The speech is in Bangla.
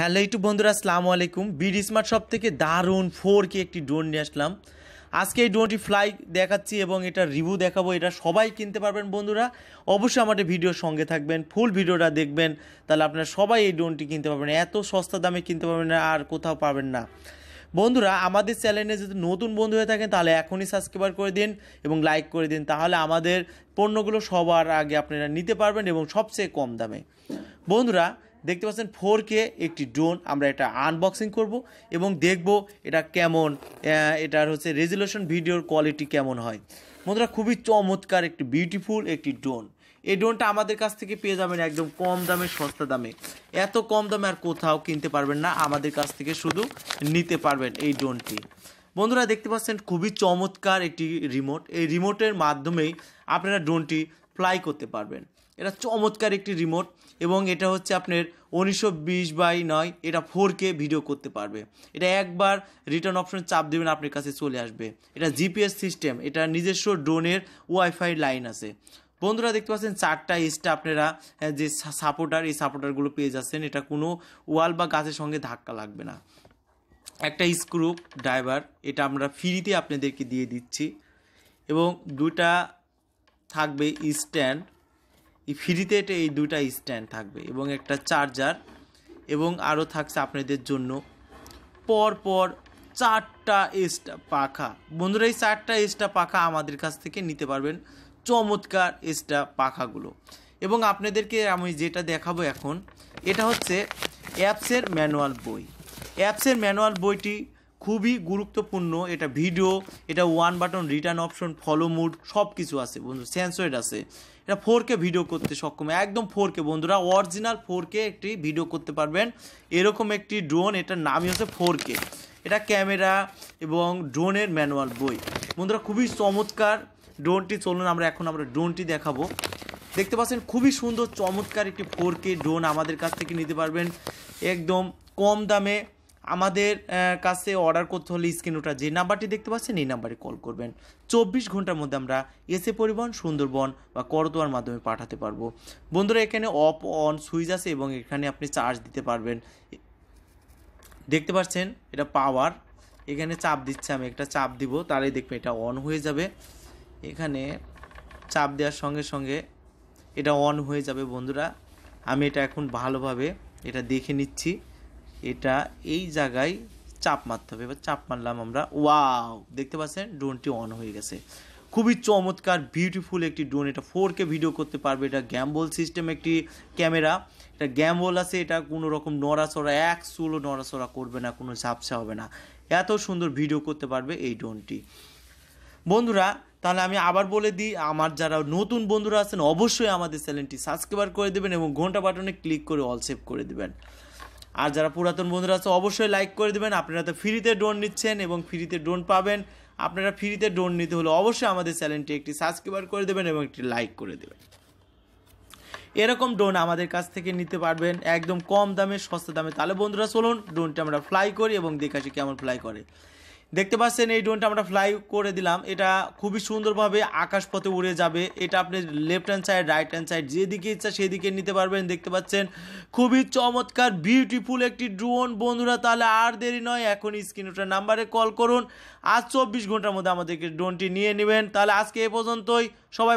হ্যালো একটু বন্ধুরা আসসালামু আলাইকুম বিড়ি স্মার্ট সব থেকে দারুণ ফোর কে একটি ড্রোন নিয়ে আসলাম আজকে এই ড্রোনটি ফ্লাই দেখাচ্ছি এবং এটা রিভিউ দেখাবো এটা সবাই কিনতে পারবেন বন্ধুরা অবশ্যই আমাদের ভিডিও সঙ্গে থাকবেন ফুল ভিডিওটা দেখবেন তাহলে আপনারা সবাই এই ড্রোনটি কিনতে পারবেন এত সস্তা দামে কিনতে পারবেন না আর কোথাও পাবেন না বন্ধুরা আমাদের চ্যানেলে যদি নতুন বন্ধু হয়ে থাকেন তাহলে এখনই সাবস্ক্রাইব করে দিন এবং লাইক করে দিন তাহলে আমাদের পণ্যগুলো সবার আগে আপনারা নিতে পারবেন এবং সবচেয়ে কম দামে বন্ধুরা দেখতে পাচ্ছেন ফোর কে একটি ড্রোন আমরা এটা আনবক্সিং করব এবং দেখব এটা কেমন এটার হচ্ছে রেজুলেশন ভিডিওর কোয়ালিটি কেমন হয় বন্ধুরা খুবই চমৎকার একটি বিউটিফুল একটি ড্রোন এই ড্রোনটা আমাদের কাছ থেকে পেয়ে যাবেন একদম কম দামে সস্তা দামে এত কম দামে আর কোথাও কিনতে পারবেন না আমাদের কাছ থেকে শুধু নিতে পারবেন এই ড্রোনটি বন্ধুরা দেখতে পাচ্ছেন খুবই চমৎকার একটি রিমোট এই রিমোটের মাধ্যমেই আপনারা ড্রোনটি ফ্লাই করতে পারবেন এটা চমৎকার একটি রিমোট এবং এটা হচ্ছে আপনার উনিশশো বিশ বাই নয় এটা ফোর কে ভিডিও করতে পারবে এটা একবার রিটার্ন অপশন চাপ দেবেন আপনার কাছে চলে আসবে এটা জিপিএস সিস্টেম এটা নিজস্ব ড্রোনের ওয়াইফাই লাইন আছে বন্ধুরা দেখতে পাচ্ছেন চারটা এসটা আপনারা হ্যাঁ, যে সাপোর্টার এই সাপোর্টারগুলো পেয়ে যাচ্ছেন এটা কোনো ওয়াল বা গাছের সঙ্গে ধাক্কা লাগবে না একটা স্ক্রু ড্রাইভার এটা আমরা ফ্রিতে আপনাদেরকে দিয়ে দিচ্ছি এবং দুটা থাকবে স্ট্যান্ড এই ফ্রিতে এটা এই দুটা স্ট্যান্ড থাকবে এবং একটা চার্জার এবং আরও থাকছে আপনাদের জন্য পর পর চারটা এস্টা পাখা বন্ধুরা এই চারটা এক্সট্রা পাখা আমাদের কাছ থেকে নিতে পারবেন চমৎকার এক্সট্রা পাখাগুলো এবং আপনাদেরকে আমি যেটা দেখাবো এখন এটা হচ্ছে অ্যাপসের ম্যানুয়াল বই অ্যাপসের ম্যানুয়াল বইটি খুবই গুরুত্বপূর্ণ এটা ভিডিও এটা one button return option follow mood সব কিছু আছে বন্ধু সেন্সরেড আছে এটা ফোর কে ভিডিও করতে সক্ষম একদম ফোর কে বন্ধুরা অরিজিনাল ফোর কে একটি ভিডিও করতে পারবেন এরকম একটি ড্রোন এটার নামই হচ্ছে ফোর কে এটা ক্যামেরা এবং ড্রোনের ম্যানুয়াল বই বন্ধুরা খুবই চমৎকার ড্রোনটি চলুন আমরা এখন আমরা ড্রোনটি দেখাবো দেখতে পাচ্ছেন খুবই সুন্দর চমৎকার একটি ফোর কে ড্রোন আমাদের কাছ থেকে নিতে পারবেন একদম কম দামে আমাদের কাছে অর্ডার করতে হলে স্ক্রিন ওটা যে নাম্বারটি দেখতে পাচ্ছেন এই নাম্বারে কল করবেন চব্বিশ ঘন্টার মধ্যে আমরা এসে পরিবহন সুন্দরবন বা করতোয়ার মাধ্যমে পাঠাতে পারবো বন্ধুরা এখানে অফ অন সুইচ আছে এবং এখানে আপনি চার্জ দিতে পারবেন দেখতে পাচ্ছেন এটা পাওয়ার এখানে চাপ দিচ্ছে আমি একটা চাপ দিব তারাই দেখবেন এটা অন হয়ে যাবে এখানে চাপ দেওয়ার সঙ্গে সঙ্গে এটা অন হয়ে যাবে বন্ধুরা আমি এটা এখন ভালোভাবে এটা দেখে নিচ্ছি এটা এই জায়গায় চাপ মারতে হবে এবার চাপ মারলাম আমরা ওয়াও দেখতে পাচ্ছেন ড্রোনটি অন হয়ে গেছে খুবই চমৎকার বিউটিফুল একটি ড্রোন এটা ফোর কে ভিডিও করতে পারবে এটা গ্যাম্বল সিস্টেম একটি ক্যামেরা এটা গ্যাম্বল আছে এটা কোনো রকম নড়াচড়া এক চুলো নড়াচড়া করবে না কোনো ঝাপসা হবে না এত সুন্দর ভিডিও করতে পারবে এই ড্রোনটি বন্ধুরা তাহলে আমি আবার বলে দিই আমার যারা নতুন বন্ধুরা আছেন অবশ্যই আমাদের চ্যানেলটি সাবস্ক্রাইব করে দেবেন এবং ঘন্টা বাটনে ক্লিক করে অল সেভ করে দেবেন আর যারা পুরাতন বন্ধুরা আছে অবশ্যই লাইক করে দেবেন আপনারা তো ফ্রিতে ড্রোন নিচ্ছেন এবং ফ্রিতে ড্রোন পাবেন আপনারা ফ্রিতে ড্রোন নিতে হলে অবশ্যই আমাদের চ্যানেলটি একটি সাবস্ক্রাইবার করে দেবেন এবং একটি লাইক করে দেবেন এরকম ড্রোন আমাদের কাছ থেকে নিতে পারবেন একদম কম দামে সস্তা দামে তাহলে বন্ধুরা চলুন ড্রোনটা আমরা ফ্লাই করি এবং দেখে কেমন ফ্লাই করে দেখতে পাচ্ছেন এই ড্রোনটা আমরা ফ্লাই করে দিলাম এটা খুবই সুন্দরভাবে আকাশ পথে উড়ে যাবে এটা আপনি left hand side right hand side যেদিকে ইচ্ছা সেদিকে নিতে পারবেন দেখতে পাচ্ছেন খুবই চমৎকার বিউটিফুল একটি ড্রোন বন্ধুরা তাহলে আর দেরি নয় এখন স্ক্রিনটার নাম্বারে কল করুন আজ চব্বিশ ঘন্টার মধ্যে আমাদেরকে ড্রোনটি নিয়ে নেবেন তাহলে আজকে এ পর্যন্তই সবাই